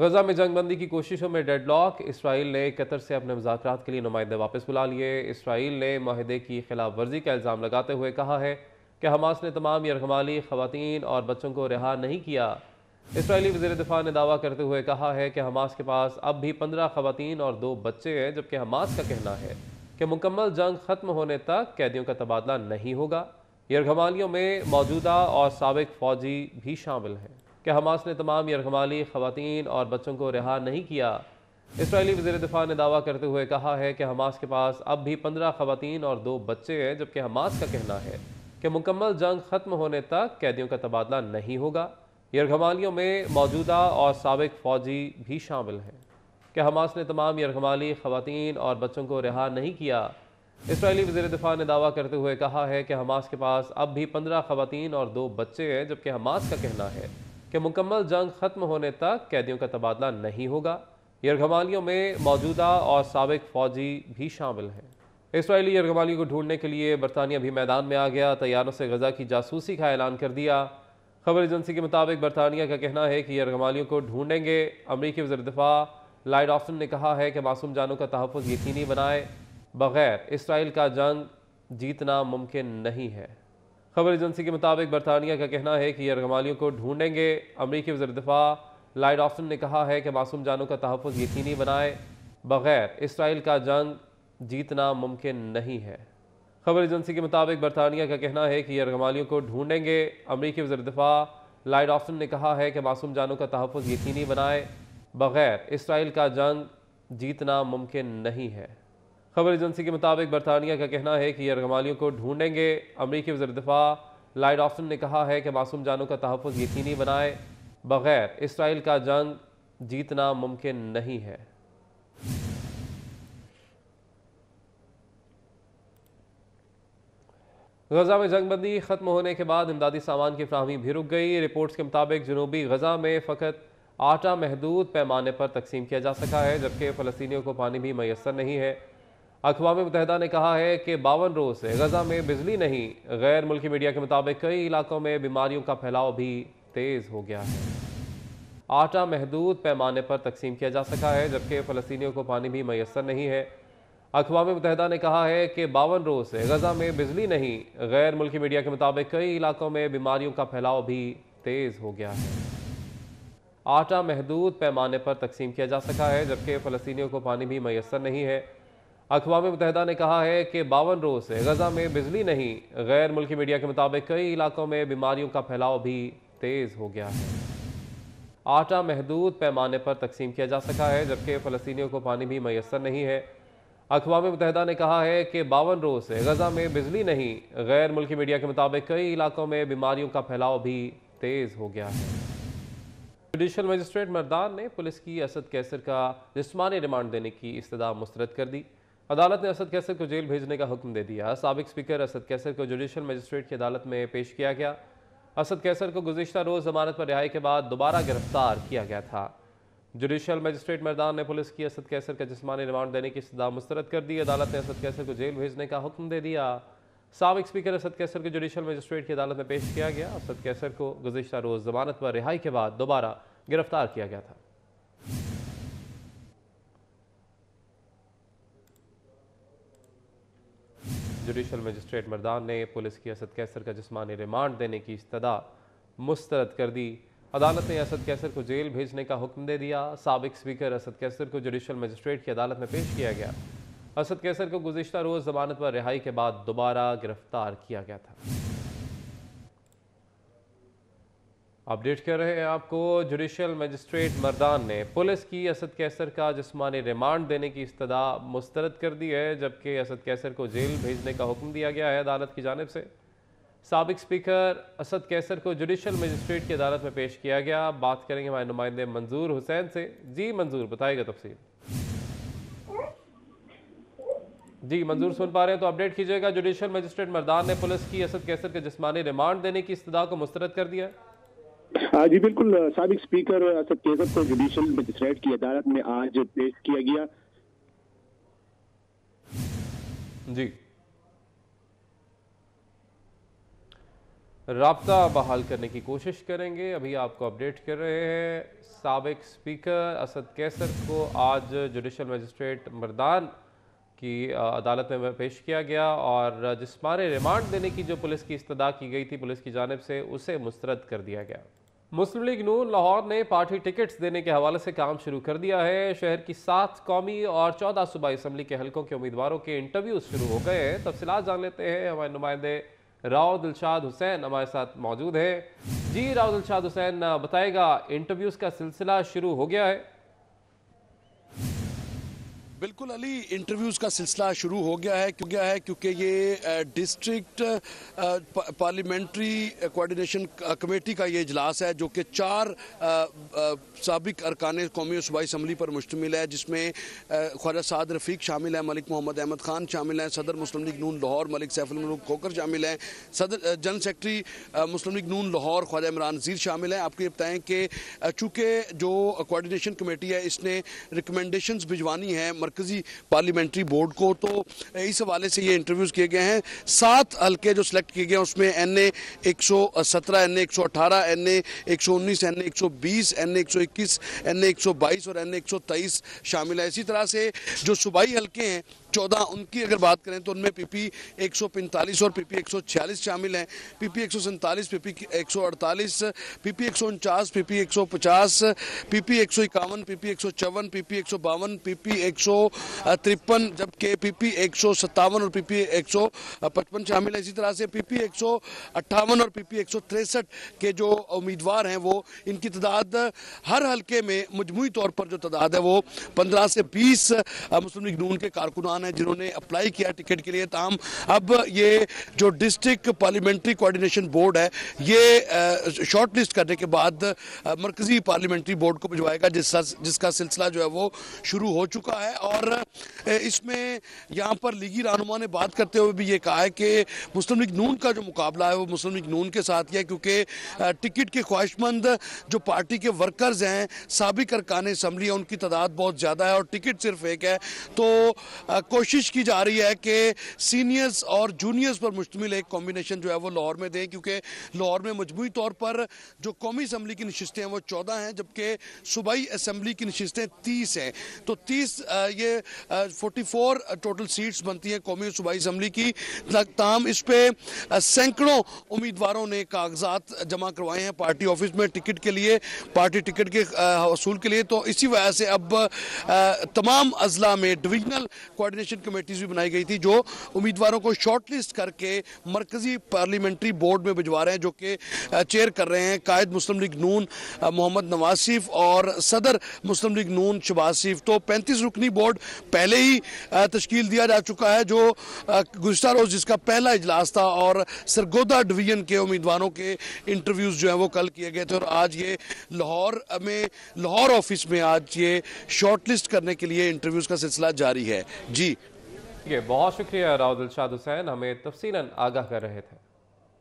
गजा में जंगबंदी की कोशिशों में डेडलॉक इसराइल ने कतर से अपने मुजात के लिए नुमाइंदे वापस बुला लिए इसराइल ने माहदे की खिलाफ वर्जी का इल्ज़ाम लगाते हुए कहा है कि हमास ने तमाम यरगमाली खवतिन और बच्चों को रिहा नहीं किया इसराइली वजी दफा ने दावा करते हुए कहा है कि हमास के पास अब भी पंद्रह खवतिन और दो बच्चे हैं जबकि हमास का कहना है कि मुकम्मल जंग ख़त्म होने तक कैदियों का तबादला नहीं होगा यरगमालियों में मौजूदा और सबक फ़ौजी भी शामिल हैं कि हमास ने तमाम यरगमाली खुतिन और बच्चों को रिहा नहीं किया इसराइली वजीर दफा ने दावा करते हुए कहा है कि हमास के पास अब भी पंद्रह खुतिन और दो बच्चे हैं जबकि हमास का कहना है कि मुकम्मल जंग ख़त्म होने तक कैदियों का तबादला नहीं होगा यरगमालियों में मौजूदा और सबक फ़ौजी भी शामिल हैं कि हमास ने तमाम यरगमाली खुतिन और बच्चों को रिहा नहीं किया इसराइली वजी दफा ने दावा करते हुए कहा है कि हमास के पास अब भी पंद्रह खुतिन और दो बच्चे हैं जबकि हमास का कहना है कि मुकम्मल जंग ख़त्म होने तक कैदियों का तबादला नहीं होगा यरघमालियों में मौजूदा और सबक फ़ौजी भी शामिल हैं इसराइली यरघमालियों को ढूंढने के लिए बरतानिया भी मैदान में आ गया तैयारों से गजा की जासूसी का ऐलान कर दिया खबर एजेंसी के मुताबिक बरतानिया का कहना है कि यरघमालियों को ढूंढेंगे अमरीकी वजर दफा लाइड ऑफन ने कहा है कि मासूम जानों का तहफ़ यकीनी बनाए बगैर इसराइल का जंग जीतना मुमकिन नहीं है खबर एजेंसी के मुताबिक बरतानिया का कहना है कि यरगमालियों को ढूंढेंगे अमरीकी वजर दफा लाइड ऑफ्टन ने कहा है कि मासूम जानों का तहफ़ यकीनी बनाए बगैर इसराइल का जंग जीतना मुमकिन नहीं है खबर एजेंसी के मुताबिक बरतानिया का कहना है कि यरगमालियों को ढूंढेंगे अमरीकी वजर दफा लाइड ऑफ्टन ने कहा है कि मासूम जानों का तहफ़ यकीनी बनाए बगैर इसराइल का जंग जीतना मुमकिन नहीं है खबर एजेंसी के मुताबिक बरतानिया का कहना है कि ये रगमालियों को ढूंढेंगे अमरीकी वजर दफा लाइड ऑफ्टन ने कहा है कि मासूम जानों का तहफ़ यकीनी बनाए बगैर इसराइल का जंग जीतना मुमकिन नहीं है गजा में जंगबंदी खत्म होने के बाद इमदादी सामान की फ्राहमी भी रुक गई रिपोर्ट्स के मुताबिक जनूबी गजा में फ़कत आटा महदूद पैमाने पर तकसीम किया जा सका है जबकि फ़लस्तियों को पानी भी मैसर नहीं है अकवा मुतहदा ने कहा है कि बावन रोज़ से गजा में बिजली नहीं गैर मुल्की मीडिया के मुताबिक कई इलाकों में बीमारियों का फैलाव भी तेज़ हो गया है आटा महदूद पैमाने पर तकसीम किया जा सका है जबकि फ़लस्तियों को पानी भी मैसर नहीं है अकवा मुतहदा ने कहा है कि बावन रोज़ से गजा में बिजली नहीं गैर मुल्की मीडिया के मुताबिक कई इलाकों में बीमारियों का फैलाव भी तेज़ हो गया है आटा महदूद पैमाने पर तकसीम किया जा सका है जबकि फ़लस्तियों को पानी भी मैसर नहीं है अकवा मुतहदा ने कहा है कि बावन रोज़ से गजा में बिजली नहीं गैर मुल्की मीडिया के मुताबिक कई इलाकों में बीमारियों का फैलाव भी तेज़ हो गया है आटा महदूद पैमाने पर तकसीम किया जा सका है जबकि फ़लस्तियों को पानी भी मैसर नहीं है अकवा मुतहदा ने कहा है कि बावन रोज़ से गजा में बिजली नहीं गैर मुल्की मीडिया के मुताबिक कई इलाकों में बीमारियों का फैलाव भी तेज़ हो गया है जुडिशल मजिस्ट्रेट मरदान ने पुलिस की असद कैसर का जिसमानी रिमांड देने की इस्तः मुस्तरद कर दी अदालत ने असद कैसर को जेल भेजने का हुक्म दे दिया सबक स्पीकर असद कैसर को जुडिशल मजिस्ट्रेट की अदालत में पेश किया गया असद कैसर को गुजशत रोज़ जमानत पर रिहाई के बाद दोबारा गिरफ्तार किया गया था जुडिशल मजिस्ट्रेट मैदान ने पुलिस की असद कैसर का जिसमानी रिमांड देने की सदा मुस्तरद कर दी अदालत ने असद कैसर को जेल भेजने का हुक्म दे दिया सबक स्पीकर असद कैसर को जुडिशल मजिस्ट्रेट की अदालत में पेश किया गया असद कैसर को गुजशत रोज़ जमानत पर रिहाई के बाद दोबारा गिरफ्तार किया गया था जुडिशल मजिस्ट्रेट मरदान ने पुलिस की असद कैसर का जिसमानी रिमांड देने की इस्तदा मुस्तरद कर दी अदालत ने असद कैसर को जेल भेजने का हुक्म दे दिया सबक स्पीकर असद कैसर को जुडिशल मजिस्ट्रेट की अदालत में पेश किया गया असद कैसर को गुजशत रोज़ जमानत पर रिहाई के बाद दोबारा गिरफ्तार किया गया था अपडेट कर रहे हैं आपको जुडिशल मजिस्ट्रेट मर्दान ने पुलिस की असद कैसर का जिसमानी रिमांड देने की इस्तदा मुस्तरद कर दी है जबकि असद कैसर को जेल भेजने का हुक्म दिया गया है अदालत की जानब से सबक स्पीकर असद कैसर को जुडिशल मजिस्ट्रेट की अदालत में पेश किया गया बात करेंगे हमारे नुमाइंदे मंजूर हुसैन से जी मंजूर बताएगा तफसील जी मंजूर सुन पा रहे हैं तो अपडेट कीजिएगा जुडिशल मजिस्ट्रेट मरदान ने पुलिस की असद कैसर के जिसमानी रिमांड देने की इस्तदा को मुस्तरद कर दिया है हाँ जी बिल्कुल सबक स्पीकर असद केसर को जुडिशल मजिस्ट्रेट की अदालत में आज पेश किया गया जी रबता बहाल करने की कोशिश करेंगे अभी आपको अपडेट कर रहे हैं सबक स्पीकर असद कैसर को आज जुडिशल मजिस्ट्रेट मरदान की अदालत में पेश किया गया और जिसमानी रिमांड देने की जो पुलिस की इस्तः की गई थी पुलिस की जानब से उसे मुस्रद कर दिया गया मुस्लिम लीग नून लाहौर ने पार्टी टिकट्स देने के हवाले से काम शुरू कर दिया है शहर की सात कौमी और चौदह सूबाई इसम्बली के हलकों के उम्मीदवारों के इंटरव्यूज शुरू हो गए हैं तफसलत जान लेते हैं हमारे नुमाइंदे राव दिलशाद हुसैन हमारे साथ मौजूद हैं जी राव दिलशाद हुसैन बताएगा इंटरव्यूज का सिलसिला शुरू हो गया है बिल्कुल अली इंटरव्यूज़ का सिलसिला शुरू हो गया है क्यों गया है क्योंकि ये डिस्ट्रिक्ट पार्लियामेंट्री कोऑर्डिनेशन कमेटी का ये इजलास है जो कि चार सबक अरकान कौमी सूबाई इसम्बली पर मुश्तमिल है जिसमें ख्वाजा साद रफीक शामिल है मलिक मोहम्मद अहमद खान शामिल हैं सदर मुस्लिम लीग नून लाहौर मलिक मलूक खोकर शामिल हैं सदर general secretary Muslim League Noon Lahore Khawaja Imran Zeer शामिल हैं आपको ये बताएं कि चूँकि जो कोऑर्डिनेशन कमेटी है इसने रिकमेंडेशन भिजवानी है मरकजी पार्लियामेंट्री बोर्ड को तो इस हवाले से ये इंटरव्यूज़ किए गए हैं सात हल्के जो सिलेक्ट किए गए हैं उसमें एन ए एक सौ सत्रह एन ए एक सौ अठारह एन ए एक सौ उन्नीस एन ए एक सौ बीस एन ए एक सौ इक्कीस एन ए एक सौ बाईस और एन ए एक सौ तेईस शामिल है इसी तरह से जो सूबाई हल्के हैं चौदह उनकी अगर बात करें तो उनमें पीपी पैंतालीस और पीपी छियालीस शामिल हैं PP 147 PP 148 PP 149 PP 150 PP 151 PP 154 PP 152 PP सौ तिरपन जबकि पीपी एक सौ सत्तावन और पीपी एक सौ पचपन शामिल है इसी तरह से पीपी एक सौ अट्ठावन और पीपी एक सौ तिरसठ के जो उम्मीदवार हैं वो इनकी तादाद हर हल्के में मजमू तौर पर जो तादाद है वो पंद्रह से बीस मुस्लिम लीग नून के कारकुनान हैं जिन्होंने अप्लाई किया टिकट के लिए तमाम अब ये जो डिस्ट्रिक्ट पार्लियामेंट्री कोऑर्डिनेशन बोर्ड है ये शॉर्ट लिस्ट करने के बाद मरकजी पार्लियामेंट्री बोर्ड को भिजवाएगा जिसका जिसका सिलसिला जो है वो शुरू हो चुका है और इसमें यहाँ पर लीगी रहनुमा ने बात करते हुए भी ये कहा है कि मुस्लिम लीग नून का जो मुकाबला है वो मुस्लिम लीग नून के साथ ही है क्योंकि टिकट के ख्वाहिशमंद जो पार्टी के वर्कर्स हैं सबक अरकान इसम्बली है उनकी तादाद बहुत ज़्यादा है और टिकट सिर्फ एक है तो कोशिश की जा रही है कि सीनियर्स और जूनियर्स पर मुश्तमिल एक कॉम्बिनेशन जो है वो लाहौर में दें क्योंकि लाहौर में मजमू तौर पर जो कौमी असम्बली की नशस्तें हैं वो चौदह हैं जबकि सूबाई असम्बली की नशस्तें तीस हैं तो तीस ये फोर्टी फोर टोटल सीट्स बनती हैं कौमी सूबाई इसम्बली की तमाम इस पर सैकड़ों उम्मीदवारों ने कागजात जमा करवाए हैं पार्टी ऑफिस में टिकट के लिए पार्टी टिकट के वसूल के लिए तो इसी वजह से अब तमाम अजला में डिवीजनल कोऑर्डिनेशन कमेटीज भी बनाई गई थी जो उम्मीदवारों को शॉर्टलिस्ट करके मरकजी पार्लियामेंट्री बोर्ड में भिजवा रहे हैं जो कि चेयर कर रहे हैं कायद मुस्लिम लीग नून मोहम्मद नवासिफ और सदर मुस्लिम लीग नून शबासिफ तो पैंतीस रुकनी बोर्ड बोर्ड पहले ही तश्कील दिया जा चुका है जो गुजशत रोज़ जिसका पहला इजलास था और सरगोदा डिवीज़न के उम्मीदवारों के इंटरव्यूज़ जो हैं वो कल किए गए थे और आज ये लाहौर में लाहौर ऑफिस में आज ये शॉर्ट लिस्ट करने के लिए इंटरव्यूज़ का सिलसिला जारी है जी ठीक है बहुत शुक्रिया राव शाह हुसैन हमें तफसीला आगाह कर रहे थे